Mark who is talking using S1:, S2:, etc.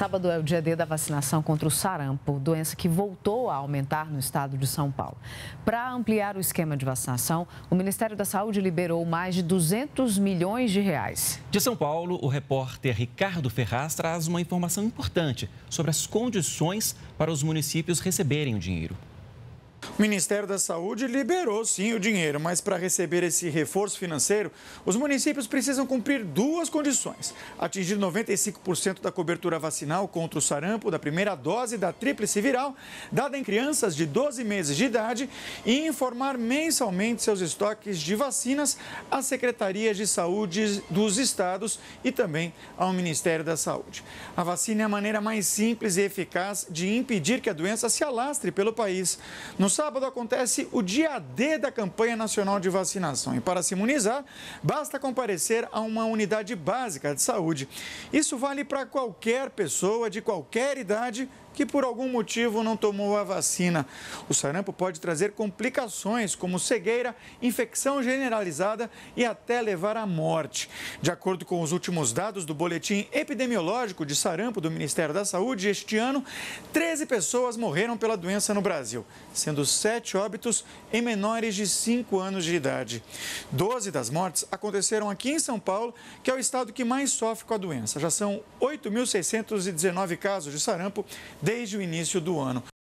S1: Sábado é o dia D da vacinação contra o sarampo, doença que voltou a aumentar no estado de São Paulo. Para ampliar o esquema de vacinação, o Ministério da Saúde liberou mais de 200 milhões de reais.
S2: De São Paulo, o repórter Ricardo Ferraz traz uma informação importante sobre as condições para os municípios receberem o dinheiro.
S3: O Ministério da Saúde liberou sim o dinheiro, mas para receber esse reforço financeiro, os municípios precisam cumprir duas condições: atingir 95% da cobertura vacinal contra o sarampo da primeira dose da tríplice viral, dada em crianças de 12 meses de idade, e informar mensalmente seus estoques de vacinas às secretarias de saúde dos estados e também ao Ministério da Saúde. A vacina é a maneira mais simples e eficaz de impedir que a doença se alastre pelo país. No sábado, sábado acontece o dia D da campanha nacional de vacinação e para se imunizar, basta comparecer a uma unidade básica de saúde. Isso vale para qualquer pessoa de qualquer idade que por algum motivo não tomou a vacina. O sarampo pode trazer complicações como cegueira, infecção generalizada e até levar à morte. De acordo com os últimos dados do boletim epidemiológico de sarampo do Ministério da Saúde, este ano, 13 pessoas morreram pela doença no Brasil, sendo sete óbitos em menores de 5 anos de idade. Doze das mortes aconteceram aqui em São Paulo, que é o estado que mais sofre com a doença. Já são 8.619 casos de sarampo desde o início do ano.